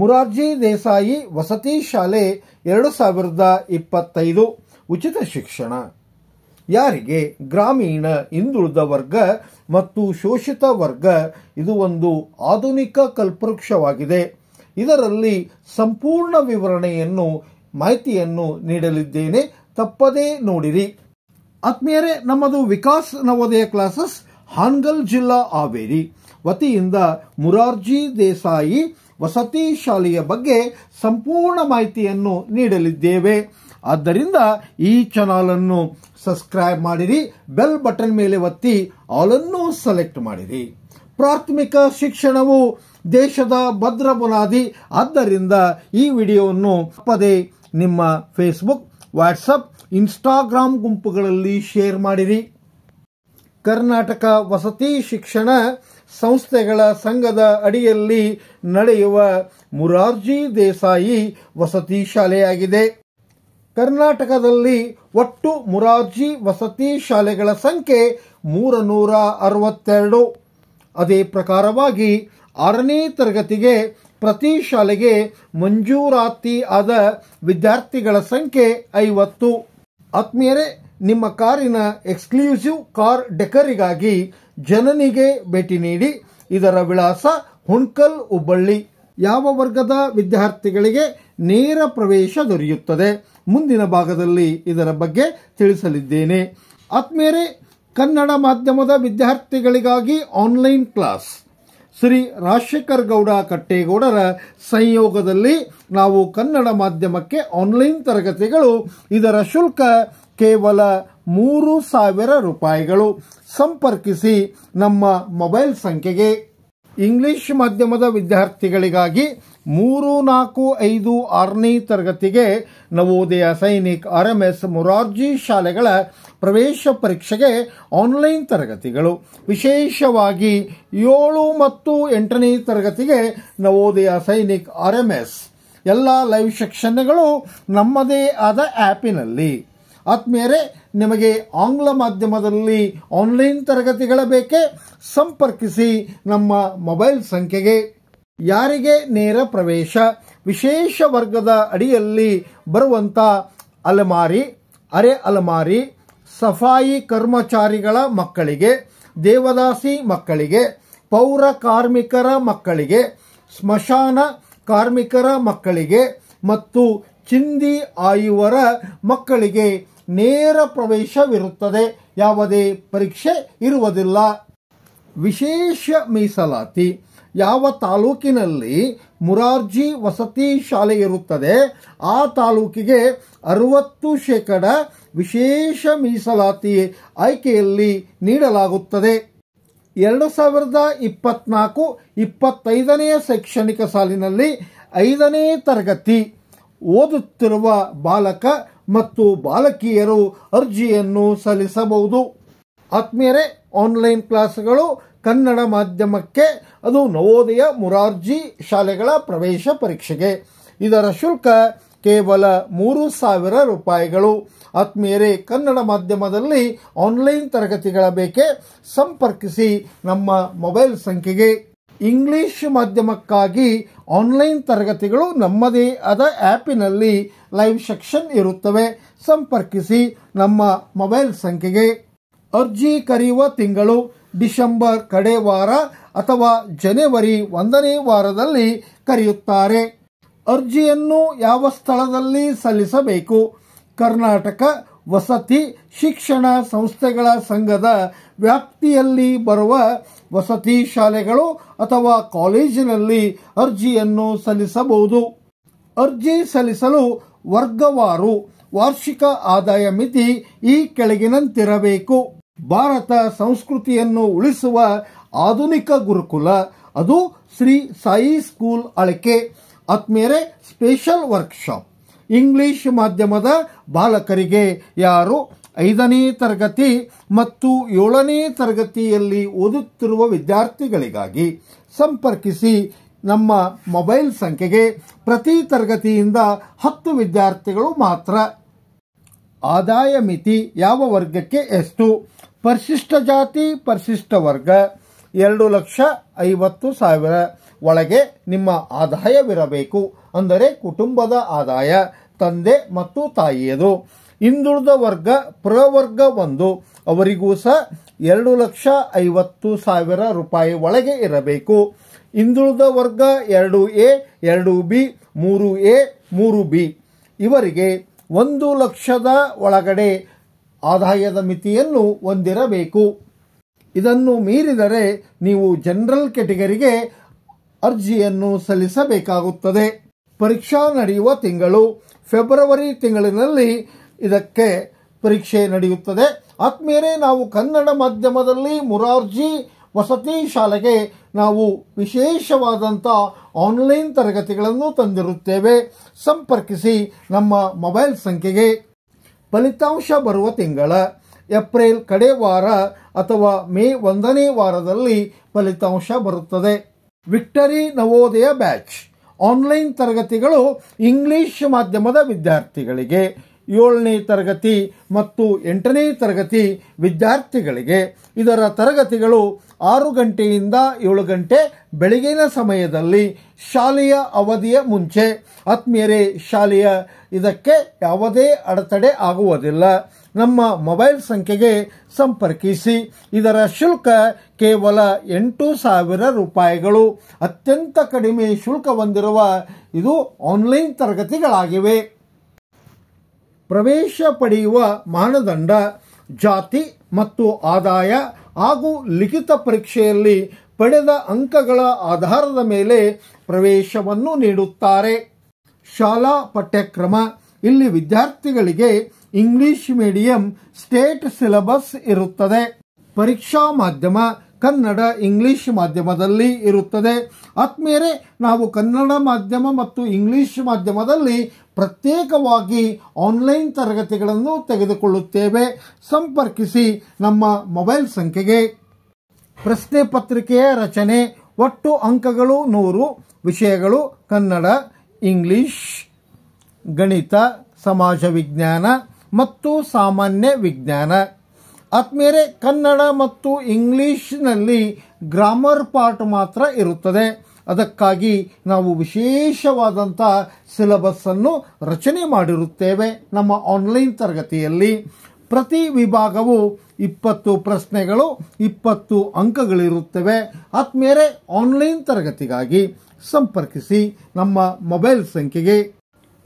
ಮುರಾರ್ಜಿ ದೇಸಾಯಿ ವಸತಿ ಶಾಲೆ ಎರಡು ಸಾವಿರದ ಇಪ್ಪತ್ತೈದು ಉಚಿತ ಶಿಕ್ಷಣ ಯಾರಿಗೆ ಗ್ರಾಮೀಣ ಹಿಂದುಳಿದ ವರ್ಗ ಮತ್ತು ಶೋಷಿತ ವರ್ಗ ಇದು ಒಂದು ಆಧುನಿಕ ಕಲ್ಪವೃಕ್ಷವಾಗಿದೆ ಇದರಲ್ಲಿ ಸಂಪೂರ್ಣ ವಿವರಣೆಯನ್ನು ಮಾಹಿತಿಯನ್ನು ನೀಡಲಿದ್ದೇನೆ ತಪ್ಪದೇ ನೋಡಿರಿ ಆತ್ಮೀಯರೇ ನಮ್ಮದು ವಿಕಾಸ್ ನವೋದಯ ಕ್ಲಾಸಸ್ ಹಾನ್ಗಲ್ ಜಿಲ್ಲಾ ಹಾವೇರಿ ವತಿಯಿಂದ ಮುರಾರ್ಜಿ ದೇಸಾಯಿ ವಸತಿ ಶಾಲೆಯ ಬಗ್ಗೆ ಸಂಪೂರ್ಣ ಮಾಹಿತಿಯನ್ನು ನೀಡಲಿದ್ದೇವೆ ಆದ್ದರಿಂದ ಈ ಚಾನಲನ್ನು ಸಬ್ಸ್ಕ್ರೈಬ್ ಮಾಡಿರಿ ಬೆಲ್ ಬಟನ್ ಮೇಲೆ ಒತ್ತಿ ಆಲನ್ನು ಸೆಲೆಕ್ಟ್ ಮಾಡಿರಿ ಪ್ರಾಥಮಿಕ ಶಿಕ್ಷಣವು ದೇಶದ ಭದ್ರ ಬುನಾದಿ ಆದ್ದರಿಂದ ಈ ವಿಡಿಯೋವನ್ನು ಪದೇ ನಿಮ್ಮ ಫೇಸ್ಬುಕ್ ವಾಟ್ಸಪ್ ಇನ್ಸ್ಟಾಗ್ರಾಮ್ ಗುಂಪುಗಳಲ್ಲಿ ಶೇರ್ ಮಾಡಿರಿ ಕರ್ನಾಟಕ ವಸತಿ ಶಿಕ್ಷಣ ಸಂಸ್ಥೆಗಳ ಸಂಘದ ಅಡಿಯಲ್ಲಿ ನಡೆಯುವ ಮುರಾರ್ಜಿ ದೇಸಾಯಿ ವಸತಿ ಶಾಲೆಯಾಗಿದೆ ಕರ್ನಾಟಕದಲ್ಲಿ ಒಟ್ಟು ಮುರಾರ್ಜಿ ವಸತಿ ಶಾಲೆಗಳ ಸಂಖ್ಯೆ ಮೂರ ನೂರ ಅರವತ್ತೆರಡು ಅದೇ ಪ್ರಕಾರವಾಗಿ ಆರನೇ ತರಗತಿಗೆ ಪ್ರತಿ ಶಾಲೆಗೆ ಮಂಜೂರಾತಿ ಆದ ವಿದ್ಯಾರ್ಥಿಗಳ ಸಂಖ್ಯೆ ಐವತ್ತು ಆತ್ಮೀಯರೇ ನಿಮ್ಮ ಕಾರಿನ ಎಕ್ಸ್ಕ್ಲೂಸಿವ್ ಕಾರ್ ಡೆಕರಿಗಾಗಿ ಜನನಿಗೆ ಭೇಟಿ ನೀಡಿ ಇದರ ವಿಳಾಸ ಹುಣ್ಕಲ್ ಹುಬ್ಬಳ್ಳಿ ಯಾವ ವರ್ಗದ ವಿದ್ಯಾರ್ಥಿಗಳಿಗೆ ನೇರ ಪ್ರವೇಶ ದೊರೆಯುತ್ತದೆ ಮುಂದಿನ ಭಾಗದಲ್ಲಿ ಇದರ ಬಗ್ಗೆ ತಿಳಿಸಲಿದ್ದೇನೆ ಆತ್ಮೇರೆ ಕನ್ನಡ ಮಾಧ್ಯಮದ ವಿದ್ಯಾರ್ಥಿಗಳಿಗಾಗಿ ಆನ್ಲೈನ್ ಕ್ಲಾಸ್ ಶ್ರೀ ರಾಜಶೇಖರ್ ಗೌಡ ಕಟ್ಟೇಗೌಡರ ಸಂಯೋಗದಲ್ಲಿ ನಾವು ಕನ್ನಡ ಮಾಧ್ಯಮಕ್ಕೆ ಆನ್ಲೈನ್ ತರಗತಿಗಳು ಇದರ ಶುಲ್ಕ ಕೇವಲ ಮೂರು ಸಾವಿರ ರೂಪಾಯಿಗಳು ಸಂಪರ್ಕಿಸಿ ನಮ್ಮ ಮೊಬೈಲ್ ಸಂಖ್ಯೆಗೆ ಇಂಗ್ಲಿಷ್ ಮಾಧ್ಯಮದ ವಿದ್ಯಾರ್ಥಿಗಳಿಗಾಗಿ ಮೂರು ನಾಲ್ಕು ಐದು ಆರನೇ ತರಗತಿಗೆ Navodaya Sainik R M S Morarji ಶಾಲೆಗಳ ಪ್ರವೇಶ ಪರೀಕ್ಷೆಗೆ ಆನ್ಲೈನ್ ತರಗತಿಗಳು ವಿಶೇಷವಾಗಿ ಏಳು ಮತ್ತು ಎಂಟನೇ ತರಗತಿಗೆ Navodaya Sainik R M S ಎಲ್ಲ ಲೈವ್ ಸೆಕ್ಷನ್ಗಳು ನಮ್ಮದೇ ಆದ ಆ್ಯಪಿನಲ್ಲಿ ಆತ್ಮೀಯರೇ ನಿಮಗೆ ಆಂಗ್ಲ ಮಾಧ್ಯಮದಲ್ಲಿ ಆನ್ಲೈನ್ ತರಗತಿಗಳ ಬೇಕೆ ಸಂಪರ್ಕಿಸಿ ನಮ್ಮ ಮೊಬೈಲ್ ಸಂಖ್ಯೆಗೆ ಯಾರಿಗೆ ನೇರ ಪ್ರವೇಶ ವಿಶೇಷ ವರ್ಗದ ಅಡಿಯಲ್ಲಿ ಬರುವಂಥ ಅಲೆಮಾರಿ ಅರೆ ಅಲೆಮಾರಿ ಸಫಾಯಿ ಕರ್ಮಚಾರಿಗಳ ಮಕ್ಕಳಿಗೆ ದೇವದಾಸಿ ಮಕ್ಕಳಿಗೆ ಪೌರ ಕಾರ್ಮಿಕರ ಮಕ್ಕಳಿಗೆ ಸ್ಮಶಾನ ಕಾರ್ಮಿಕರ ಮಕ್ಕಳಿಗೆ ಮತ್ತು ಚಿಂದಿ ಆಯುವರ ಮಕ್ಕಳಿಗೆ ನೇರ ಪ್ರವೇಶವಿರುತ್ತದೆ ಯಾವುದೇ ಪರೀಕ್ಷೆ ಇರುವುದಿಲ್ಲ ವಿಶೇಷ ಮೀಸಲಾತಿ ಯಾವ ತಾಲೂಕಿನಲ್ಲಿ ಮುರಾರ್ಜಿ ವಸತಿ ಶಾಲೆ ಇರುತ್ತದೆ ಆ ತಾಲೂಕಿಗೆ ಅರುವತ್ತು ಶೇಕಡ ವಿಶೇಷ ಮೀಸಲಾತಿ ಆಯ್ಕೆಯಲ್ಲಿ ನೀಡಲಾಗುತ್ತದೆ ಎರಡು ಸಾವಿರದ ಇಪ್ಪತ್ನಾಲ್ಕು ಇಪ್ಪತ್ತೈದನೇ ಶೈಕ್ಷಣಿಕ ಸಾಲಿನಲ್ಲಿ ಐದನೇ ತರಗತಿ ಓದುತ್ತಿರುವ ಬಾಲಕ ಮತ್ತು ಬಾಲಕಿಯರು ಅರ್ಜಿಯನ್ನು ಸಲ್ಲಿಸಬಹುದು ಆತ್ಮೀಯರೇ ಆನ್ಲೈನ್ ಕ್ಲಾಸ್ಗಳು ಕನ್ನಡ ಮಾಧ್ಯಮಕ್ಕೆ ಅದು ನವೋದಯ ಮುರಾರ್ಜಿ ಶಾಲೆಗಳ ಪ್ರವೇಶ ಪರೀಕ್ಷೆಗೆ ಇದರ ಶುಲ್ಕ ಕೇವಲ ಮೂರು ಸಾವಿರ ರೂಪಾಯಿಗಳು ಆತ್ಮೀಯರೇ ಕನ್ನಡ ಮಾಧ್ಯಮದಲ್ಲಿ ಆನ್ಲೈನ್ ತರಗತಿಗಳ ಬೇಕೆ ಸಂಪರ್ಕಿಸಿ ನಮ್ಮ ಮೊಬೈಲ್ ಸಂಖ್ಯೆಗೆ ಇಂಗ್ಲಿಷ್ ಮಾಧ್ಯಮಕ್ಕಾಗಿ ಆನ್ಲೈನ್ ತರಗತಿಗಳು ನಮ್ಮದೇ ಆದ ಆ್ಯಪಿನಲ್ಲಿ ಲೈವ್ ಸೆಕ್ಷನ್ ಇರುತ್ತವೆ ಸಂಪರ್ಕಿಸಿ ನಮ್ಮ ಮೊಬೈಲ್ ಸಂಖ್ಯೆಗೆ ಅರ್ಜಿ ಕರೆಯುವ ತಿಂಗಳು ಡಿಸೆಂಬರ್ ಕಡೆ ವಾರ ಅಥವಾ ಜನವರಿ ಒಂದನೇ ವಾರದಲ್ಲಿ ಕರೆಯುತ್ತಾರೆ ಅರ್ಜಿಯನ್ನು ಯಾವ ಸ್ಥಳದಲ್ಲಿ ಸಲ್ಲಿಸಬೇಕು ಕರ್ನಾಟಕ ವಸತಿ ಶಿಕ್ಷಣ ಸಂಸ್ಥೆಗಳ ಸಂಘದ ವ್ಯಾಪ್ತಿಯಲ್ಲಿ ಬರುವ ವಸತಿ ಶಾಲೆಗಳು ಅಥವಾ ಕಾಲೇಜಿನಲ್ಲಿ ಅರ್ಜಿಯನ್ನು ಸಲ್ಲಿಸಬಹುದು ಅರ್ಜಿ ಸಲ್ಲಿಸಲು ವರ್ಗವಾರು ವಾರ್ಷಿಕ ಆದಾಯ ಮಿತಿ ಈ ಕೆಳಗಿನಂತಿರಬೇಕು ಭಾರತ ಸಂಸ್ಕೃತಿಯನ್ನು ಉಳಿಸುವ ಆಧುನಿಕ ಗುರುಕುಲ ಅದು ಶ್ರೀ ಸಾಯಿ ಸ್ಕೂಲ್ ಅಳಕೆ ಆತ್ಮೇರೆ ಸ್ಪೆಷಲ್ ವರ್ಕ್ಶಾಪ್ ಇಂಗ್ಲಿಷ್ ಮಾಧ್ಯಮದ ಬಾಲಕರಿಗೆ ಯಾರು ಐದನೇ ತರಗತಿ ಮತ್ತು ಏಳನೇ ತರಗತಿಯಲ್ಲಿ ಓದುತ್ತಿರುವ ವಿದ್ಯಾರ್ಥಿಗಳಿಗಾಗಿ ಸಂಪರ್ಕಿಸಿ ನಮ್ಮ ಮೊಬೈಲ್ ಸಂಖ್ಯೆಗೆ ಪ್ರತಿ ತರಗತಿಯಿಂದ ಹತ್ತು ವಿದ್ಯಾರ್ಥಿಗಳು ಮಾತ್ರ ಆದಾಯ ಮಿತಿ ಯಾವ ವರ್ಗಕ್ಕೆ ಎಷ್ಟು ಪರಿಶಿಷ್ಟ ಜಾತಿ ಪರಿಶಿಷ್ಟ ವರ್ಗ ಎರಡು ಲಕ್ಷ ಐವತ್ತು ಸಾವಿರ ಒಳಗೆ ನಿಮ್ಮ ಆದಾಯವಿರಬೇಕು ಅಂದರೆ ಕುಟುಂಬದ ಆದಾಯ ತಂದೆ ಮತ್ತು ತಾಯಿಯದು ಹಿಂದುಳಿದ ವರ್ಗ ಪ್ರವರ್ಗ ಒಂದು ಅವರಿಗೂ ಸಹ ಎರಡು ಲಕ್ಷ ಐವತ್ತು ಸಾವಿರ ರೂಪಾಯಿ ಒಳಗೆ ಇರಬೇಕು ಹಿಂದುಳಿದ ವರ್ಗ ಎರಡು ಎ ಎರಡು ಬಿ ಮೂರು ಎ ಮೂರು ಬಿ ಇವರಿಗೆ ಒಂದು ಲಕ್ಷದ ಒಳಗಡೆ ಆದಾಯದ ಮಿತಿಯನ್ನು ಹೊಂದಿರಬೇಕು ಇದನ್ನು ಮೀರಿದರೆ ನೀವು ಜನರಲ್ ಕೆಟಗರಿಗೆ ಅರ್ಜಿಯನ್ನು ಸಲ್ಲಿಸಬೇಕಾಗುತ್ತದೆ ಪರೀಕ್ಷಾ ನಡೆಯುವ ತಿಂಗಳು ಫೆಬ್ರವರಿ ತಿಂಗಳಿನಲ್ಲಿ ಇದಕ್ಕೆ ಪರೀಕ್ಷೆ ನಡೆಯುತ್ತದೆ ಆತ್ಮೇಲೆ ನಾವು ಕನ್ನಡ ಮಾಧ್ಯಮದಲ್ಲಿ ಮುರಾರ್ಜಿ ವಸತಿ ಶಾಲೆಗೆ ನಾವು ವಿಶೇಷವಾದಂಥ ಆನ್ಲೈನ್ ತರಗತಿಗಳನ್ನು ತಂದಿರುತ್ತೇವೆ ಸಂಪರ್ಕಿಸಿ ನಮ್ಮ ಮೊಬೈಲ್ ಸಂಖ್ಯೆಗೆ ಫಲಿತಾಂಶ ಬರುವ ತಿಂಗಳ ಏಪ್ರಿಲ್ ಕಡೆ ವಾರ ಅಥವಾ ಮೇ ಒಂದನೇ ವಾರದಲ್ಲಿ ಫಲಿತಾಂಶ ಬರುತ್ತದೆ ವಿಕ್ಟರಿ ನವೋದಯ ಬ್ಯಾಚ್ ಆನ್ಲೈನ್ ತರಗತಿಗಳು ಇಂಗ್ಲಿಷ್ ಮಾಧ್ಯಮದ ವಿದ್ಯಾರ್ಥಿಗಳಿಗೆ ಏಳನೇ ತರಗತಿ ಮತ್ತು ಎಂಟನೇ ತರಗತಿ ವಿದ್ಯಾರ್ಥಿಗಳಿಗೆ ಇದರ ತರಗತಿಗಳು ಆರು ಗಂಟೆಯಿಂದ ಏಳು ಗಂಟೆ ಬೆಳಗಿನ ಸಮಯದಲ್ಲಿ ಶಾಲೆಯ ಅವಧಿಯ ಮುಂಚೆ ಆತ್ಮೀಯರೇ ಶಾಲೆಯ ಇದಕ್ಕೆ ಯಾವುದೇ ಅಡೆತಡೆ ಆಗುವುದಿಲ್ಲ ನಮ್ಮ ಮೊಬೈಲ್ ಸಂಖ್ಯೆಗೆ ಸಂಪರ್ಕಿಸಿ ಇದರ ಶುಲ್ಕ ಕೇವಲ ಎಂಟು ಸಾವಿರ ರೂಪಾಯಿಗಳು ಅತ್ಯಂತ ಕಡಿಮೆ ಶುಲ್ಕ ಹೊಂದಿರುವ ಇದು ಆನ್ಲೈನ್ ತರಗತಿಗಳಾಗಿವೆ ಪ್ರವೇಶ ಪಡೆಯುವ ಮಾನದಂಡ ಜಾತಿ ಮತ್ತು ಆದಾಯ ಹಾಗೂ ಲಿಖಿತ ಪರೀಕ್ಷೆಯಲ್ಲಿ ಪಡೆದ ಅಂಕಗಳ ಆಧಾರದ ಮೇಲೆ ಪ್ರವೇಶವನ್ನು ನೀಡುತ್ತಾರೆ ಶಾಲಾ ಪಠ್ಯಕ್ರಮ ಇಲ್ಲಿ ವಿದ್ಯಾರ್ಥಿಗಳಿಗೆ ಇಂಗ್ಲಿಷ್ ಮೀಡಿಯಂ ಸ್ಟೇಟ್ ಸಿಲೆಬಸ್ ಇರುತ್ತದೆ ಪರೀಕ್ಷಾ ಮಾಧ್ಯಮ ಕನ್ನಡ ಇಂಗ್ಲಿಷ್ ಮಾಧ್ಯಮದಲ್ಲಿ ಇರುತ್ತದೆ ಆತ್ಮೇರೆ ನಾವು ಕನ್ನಡ ಮಾಧ್ಯಮ ಮತ್ತು ಇಂಗ್ಲಿಷ್ ಮಾಧ್ಯಮದಲ್ಲಿ ಪ್ರತ್ಯೇಕವಾಗಿ ಆನ್ಲೈನ್ ತರಗತಿಗಳನ್ನು ತೆಗೆದುಕೊಳ್ಳುತ್ತೇವೆ ಸಂಪರ್ಕಿಸಿ ನಮ್ಮ ಮೊಬೈಲ್ ಸಂಖ್ಯೆಗೆ ಪ್ರಶ್ನೆ ಪತ್ರಿಕೆಯ ರಚನೆ ಒಟ್ಟು ಅಂಕಗಳು ನೂರು ವಿಷಯಗಳು ಕನ್ನಡ ಇಂಗ್ಲಿಷ್ ಗಣಿತ ಸಮಾಜ ವಿಜ್ಞಾನ ಮತ್ತು ಸಾಮಾನ್ಯ ವಿಜ್ಞಾನ ಆದ್ಮೇಲೆ ಕನ್ನಡ ಮತ್ತು ಇಂಗ್ಲೀಷ್ನಲ್ಲಿ ಗ್ರಾಮರ್ ಪಾರ್ಟ್ ಮಾತ್ರ ಇರುತ್ತದೆ ಅದಕ್ಕಾಗಿ ನಾವು ವಿಶೇಷವಾದಂಥ ಸಿಲಬಸ್ಸನ್ನು ರಚನೆ ಮಾಡಿರುತ್ತೇವೆ ನಮ್ಮ ಆನ್ಲೈನ್ ತರಗತಿಯಲ್ಲಿ ಪ್ರತಿ ವಿಭಾಗವು ಇಪ್ಪತ್ತು ಪ್ರಶ್ನೆಗಳು ಇಪ್ಪತ್ತು ಅಂಕಗಳಿರುತ್ತವೆ ಆದ್ಮೇಲೆ ಆನ್ಲೈನ್ ತರಗತಿಗಾಗಿ ಸಂಪರ್ಕಿಸಿ ನಮ್ಮ ಮೊಬೈಲ್ ಸಂಖ್ಯೆಗೆ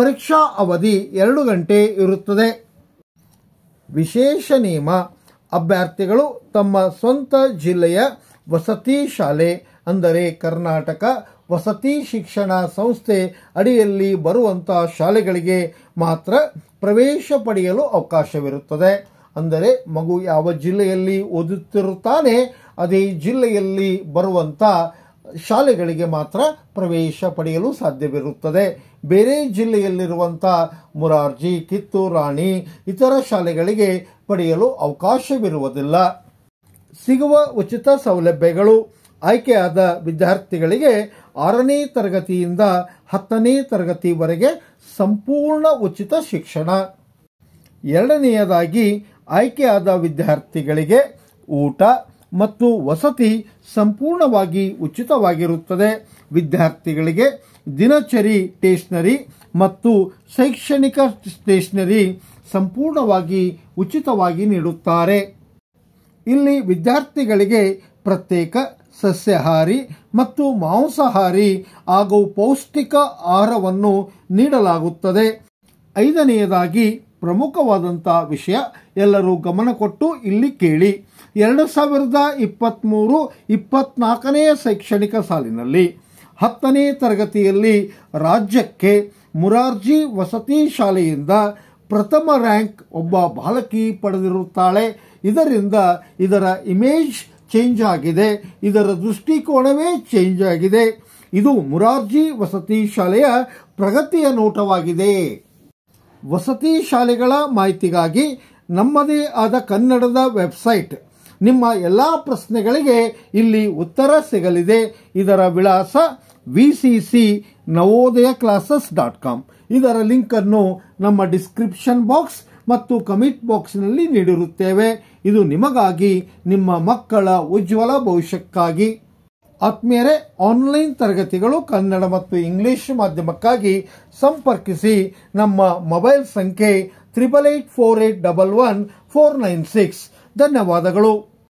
ಪರೀಕ್ಷಾ ಅವಧಿ ಎರಡು ಗಂಟೆ ಇರುತ್ತದೆ ವಿಶೇಷ ನಿಯಮ ಅಭ್ಯರ್ಥಿಗಳು ತಮ್ಮ ಸ್ವಂತ ಜಿಲ್ಲೆಯ ವಸತಿ ಶಾಲೆ ಅಂದರೆ ಕರ್ನಾಟಕ ವಸತಿ ಶಿಕ್ಷಣ ಸಂಸ್ಥೆ ಅಡಿಯಲ್ಲಿ ಬರುವಂಥ ಶಾಲೆಗಳಿಗೆ ಮಾತ್ರ ಪ್ರವೇಶ ಪಡೆಯಲು ಅವಕಾಶವಿರುತ್ತದೆ ಅಂದರೆ ಮಗು ಯಾವ ಜಿಲ್ಲೆಯಲ್ಲಿ ಓದುತ್ತಿರುತ್ತಾನೆ ಅದೇ ಜಿಲ್ಲೆಯಲ್ಲಿ ಬರುವಂಥ ಶಾಲೆಗಳಿಗೆ ಮಾತ್ರ ಪ್ರವೇಶ ಪಡೆಯಲು ಸಾಧ್ಯವಿರುತ್ತದೆ ಬೇರೆ ಜಿಲ್ಲೆಯಲ್ಲಿರುವಂಥ ಮುರಾರ್ಜಿ ರಾಣಿ ಇತರ ಶಾಲೆಗಳಿಗೆ ಪಡೆಯಲು ಅವಕಾಶವಿರುವುದಿಲ್ಲ ಸಿಗುವ ಉಚಿತ ಸೌಲಭ್ಯಗಳು ಆಯ್ಕೆಯಾದ ವಿದ್ಯಾರ್ಥಿಗಳಿಗೆ ಆರನೇ ತರಗತಿಯಿಂದ ಹತ್ತನೇ ತರಗತಿವರೆಗೆ ಸಂಪೂರ್ಣ ಉಚಿತ ಶಿಕ್ಷಣ ಎರಡನೆಯದಾಗಿ ಆಯ್ಕೆಯಾದ ವಿದ್ಯಾರ್ಥಿಗಳಿಗೆ ಊಟ ಮತ್ತು ವಸತಿ ಸಂಪೂರ್ಣವಾಗಿ ಉಚಿತವಾಗಿರುತ್ತದೆ ವಿದ್ಯಾರ್ಥಿಗಳಿಗೆ ದಿನಚರಿ ಸ್ಟೇಷನರಿ ಮತ್ತು ಶೈಕ್ಷಣಿಕ ಸ್ಟೇಷನರಿ ಸಂಪೂರ್ಣವಾಗಿ ಉಚಿತವಾಗಿ ನೀಡುತ್ತಾರೆ ಇಲ್ಲಿ ವಿದ್ಯಾರ್ಥಿಗಳಿಗೆ ಪ್ರತ್ಯೇಕ ಸಸ್ಯಹಾರಿ ಮತ್ತು ಮಾಂಸಾಹಾರಿ ಹಾಗೂ ಪೌಷ್ಟಿಕ ಆಹಾರವನ್ನು ನೀಡಲಾಗುತ್ತದೆ ಐದನೆಯದಾಗಿ ಪ್ರಮುಖವಾದಂಥ ವಿಷಯ ಎಲ್ಲರೂ ಗಮನ ಕೊಟ್ಟು ಇಲ್ಲಿ ಕೇಳಿ ಎರಡು ಸಾವಿರದ ಇಪ್ಪತ್ತ್ಮೂರು ಇಪ್ಪತ್ನಾಲ್ಕನೆಯ ಶೈಕ್ಷಣಿಕ ಸಾಲಿನಲ್ಲಿ ಹತ್ತನೇ ತರಗತಿಯಲ್ಲಿ ರಾಜ್ಯಕ್ಕೆ ಮುರಾರ್ಜಿ ವಸತಿ ಶಾಲೆಯಿಂದ ಪ್ರಥಮ ರ್ಯಾಂಕ್ ಒಬ್ಬ ಬಾಲಕಿ ಪಡೆದಿರುತ್ತಾಳೆ ಇದರಿಂದ ಇದರ ಇಮೇಜ್ ಚೇಂಜ್ ಆಗಿದೆ ಇದರ ದೃಷ್ಟಿಕೋನವೇ ಚೇಂಜ್ ಆಗಿದೆ ಇದು ಮುರಾರ್ಜಿ ವಸತಿ ಶಾಲೆಯ ಪ್ರಗತಿಯ ನೋಟವಾಗಿದೆ ವಸತಿ ಶಾಲೆಗಳ ಮಾಹಿತಿಗಾಗಿ ನಮ್ಮದೇ ಆದ ಕನ್ನಡದ ವೆಬ್ಸೈಟ್ ನಿಮ್ಮ ಎಲ್ಲ ಪ್ರಶ್ನೆಗಳಿಗೆ ಇಲ್ಲಿ ಉತ್ತರ ಸಿಗಲಿದೆ ಇದರ ವಿಳಾಸ V C C Navodaya classes dot com ಇದರ ಲಿಂಕನ್ನು ನಮ್ಮ ಡಿಸ್ಕ್ರಿಪ್ಷನ್ ಬಾಕ್ಸ್ ಮತ್ತು ಕಮಿಟ್ ಬಾಕ್ಸ್ನಲ್ಲಿ ನೀಡಿರುತ್ತೇವೆ ಇದು ನಿಮಗಾಗಿ ನಿಮ್ಮ ಮಕ್ಕಳ ಉಜ್ವಲ ಭವಿಷ್ಯಕ್ಕಾಗಿ ಆತ್ಮೀಯರೇ ಆನ್ಲೈನ್ ತರಗತಿಗಳು ಕನ್ನಡ ಮತ್ತು ಇಂಗ್ಲಿಷ್ ಮಾಧ್ಯಮಕ್ಕಾಗಿ ಸಂಪರ್ಕಿಸಿ ನಮ್ಮ ಮೊಬೈಲ್ ಸಂಖ್ಯೆ triple eight four eight double one four nine six ಧನ್ಯವಾದಗಳು